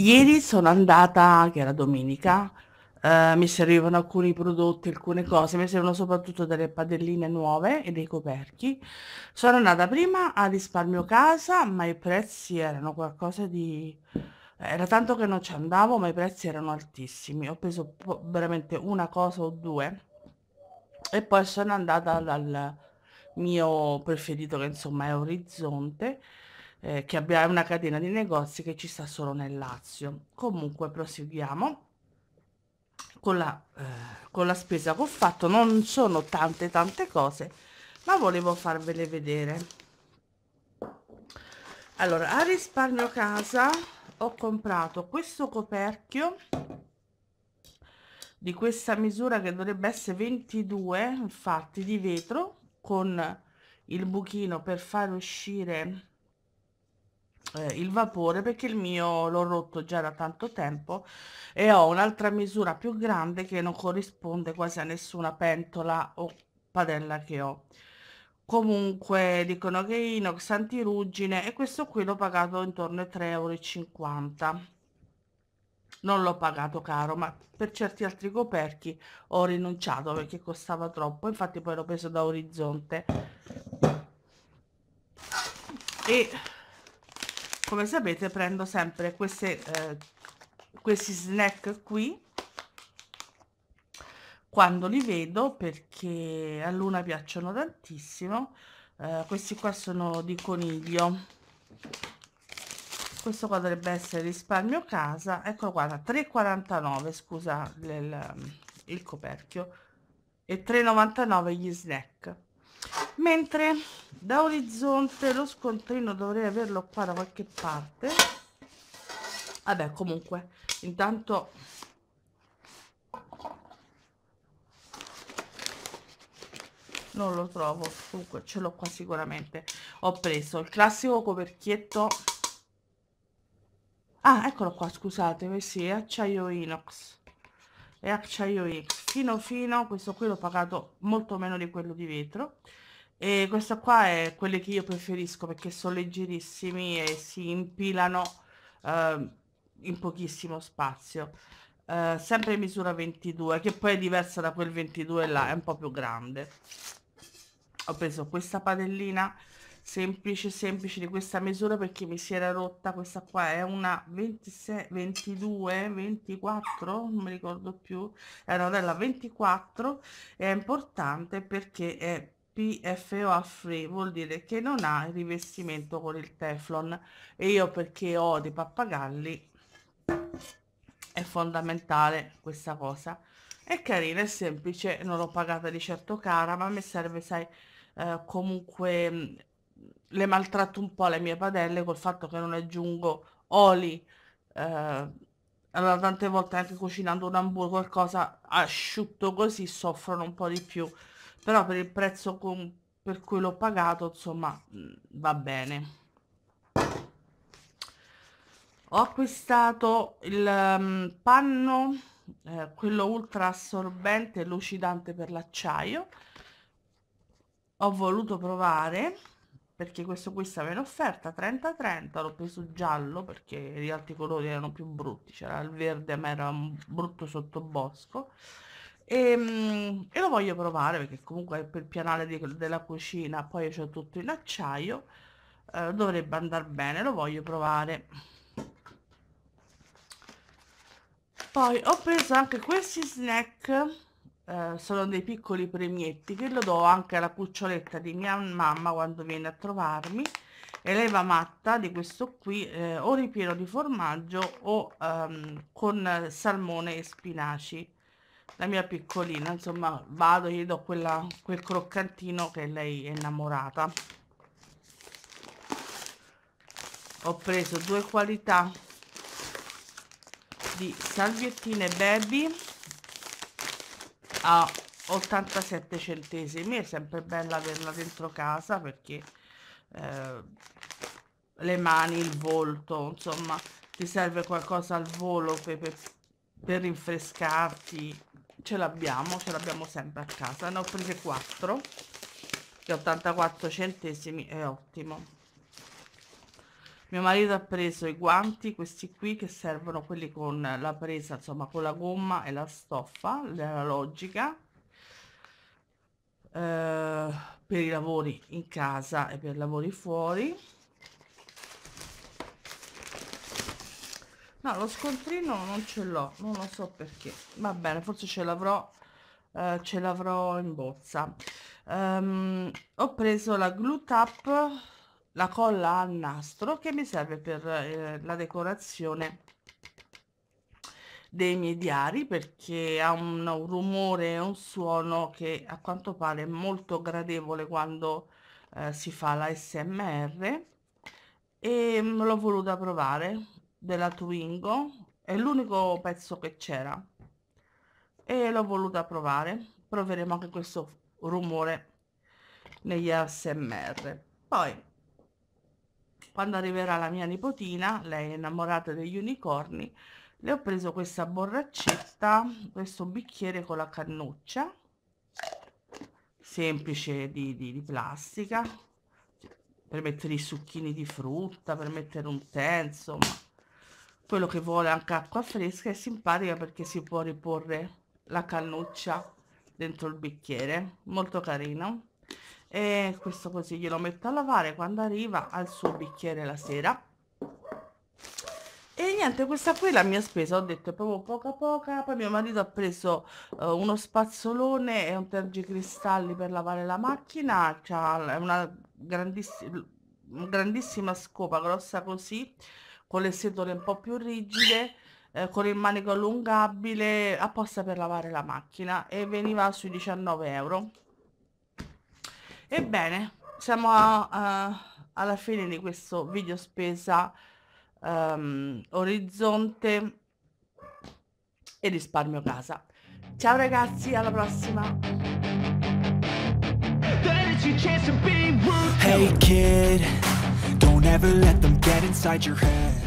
Ieri sono andata, che era domenica, eh, mi servivano alcuni prodotti, alcune cose, mi servono soprattutto delle padelline nuove e dei coperchi. Sono andata prima a risparmio casa, ma i prezzi erano qualcosa di... Era tanto che non ci andavo, ma i prezzi erano altissimi. Ho preso veramente una cosa o due. E poi sono andata dal mio preferito, che insomma è Orizzonte, eh, che abbia una catena di negozi che ci sta solo nel Lazio. Comunque proseguiamo con la, eh, con la spesa che ho fatto. Non sono tante tante cose, ma volevo farvele vedere. Allora, a risparmio casa ho comprato questo coperchio di questa misura che dovrebbe essere 22, infatti, di vetro con il buchino per far uscire eh, il vapore perché il mio l'ho rotto già da tanto tempo e ho un'altra misura più grande che non corrisponde quasi a nessuna pentola o padella che ho comunque dicono che inox antiruggine e questo qui l'ho pagato intorno ai 3,50 euro non l'ho pagato caro ma per certi altri coperchi ho rinunciato perché costava troppo infatti poi l'ho preso da orizzonte e come sapete prendo sempre queste, eh, questi snack qui quando li vedo perché a Luna piacciono tantissimo eh, questi qua sono di coniglio questo qua dovrebbe essere risparmio casa eccolo qua 3,49 scusa il, il coperchio e 3,99 gli snack mentre da orizzonte lo scontrino dovrei averlo qua da qualche parte vabbè comunque intanto non lo trovo comunque ce l'ho qua sicuramente ho preso il classico coperchietto ah eccolo qua scusate eh sì, è acciaio inox e acciaio inox fino fino questo qui l'ho pagato molto meno di quello di vetro e questa qua è quelle che io preferisco perché sono leggerissimi e si impilano uh, in pochissimo spazio. Uh, sempre misura 22 che poi è diversa da quel 22 là, è un po' più grande. Ho preso questa padellina semplice semplice di questa misura perché mi si era rotta questa qua è una 26 22 24 non mi ricordo più è una della 24 è importante perché è PFOA free vuol dire che non ha il rivestimento con il teflon e io perché ho dei pappagalli è fondamentale questa cosa è carina, è semplice, non l'ho pagata di certo cara ma mi serve sai eh, comunque mm, le maltratto un po' le mie padelle col fatto che non aggiungo oli eh, allora tante volte anche cucinando un hamburger qualcosa asciutto così soffrono un po' di più però per il prezzo con, per cui l'ho pagato insomma va bene ho acquistato il um, panno eh, quello ultra assorbente lucidante per l'acciaio ho voluto provare perché questo qui stava in offerta 30-30 l'ho preso giallo perché gli altri colori erano più brutti c'era il verde ma era un brutto sottobosco e, ehm, e, lo voglio provare perché comunque per il pianale di, della cucina poi c'è tutto in acciaio eh, dovrebbe andare bene lo voglio provare poi ho preso anche questi snack eh, sono dei piccoli premietti che lo do anche alla cuccioletta di mia mamma quando viene a trovarmi e lei va matta di questo qui eh, o ripieno di formaggio o ehm, con salmone e spinaci la mia piccolina, insomma vado, gli do quella, quel croccantino che lei è innamorata. Ho preso due qualità di salviettine baby a 87 centesimi, è sempre bella averla dentro casa perché eh, le mani, il volto, insomma ti serve qualcosa al volo per, per, per rinfrescarti ce l'abbiamo, ce l'abbiamo sempre a casa, ne ho prese 4 che 84 centesimi è ottimo mio marito ha preso i guanti questi qui che servono quelli con la presa insomma con la gomma e la stoffa la logica eh, per i lavori in casa e per lavori fuori no lo scontrino non ce l'ho non lo so perché va bene forse ce l'avrò eh, ce l'avrò in bozza um, ho preso la glue tap la colla al nastro che mi serve per eh, la decorazione dei miei diari perché ha un, un rumore un suono che a quanto pare è molto gradevole quando eh, si fa la smr e mm, l'ho voluta provare della Twingo è l'unico pezzo che c'era e l'ho voluta provare proveremo anche questo rumore negli ASMR poi quando arriverà la mia nipotina lei è innamorata degli unicorni le ho preso questa borraccetta questo bicchiere con la cannuccia semplice di, di, di plastica per mettere i succhini di frutta per mettere un tè insomma quello che vuole anche acqua fresca è simpatica perché si può riporre la cannuccia dentro il bicchiere molto carino e questo così glielo metto a lavare quando arriva al suo bicchiere la sera e niente questa qui è la mia spesa ho detto proprio poca poca poi mio marito ha preso uh, uno spazzolone e un tergicristalli per lavare la macchina c'ha una grandissima grandissima scopa grossa così con le setole un po' più rigide, eh, con il manico allungabile, apposta per lavare la macchina e veniva sui 19 euro. Ebbene, siamo a, a, alla fine di questo video spesa um, orizzonte e risparmio casa. Ciao ragazzi, alla prossima! Hey kid, don't ever let them get inside your head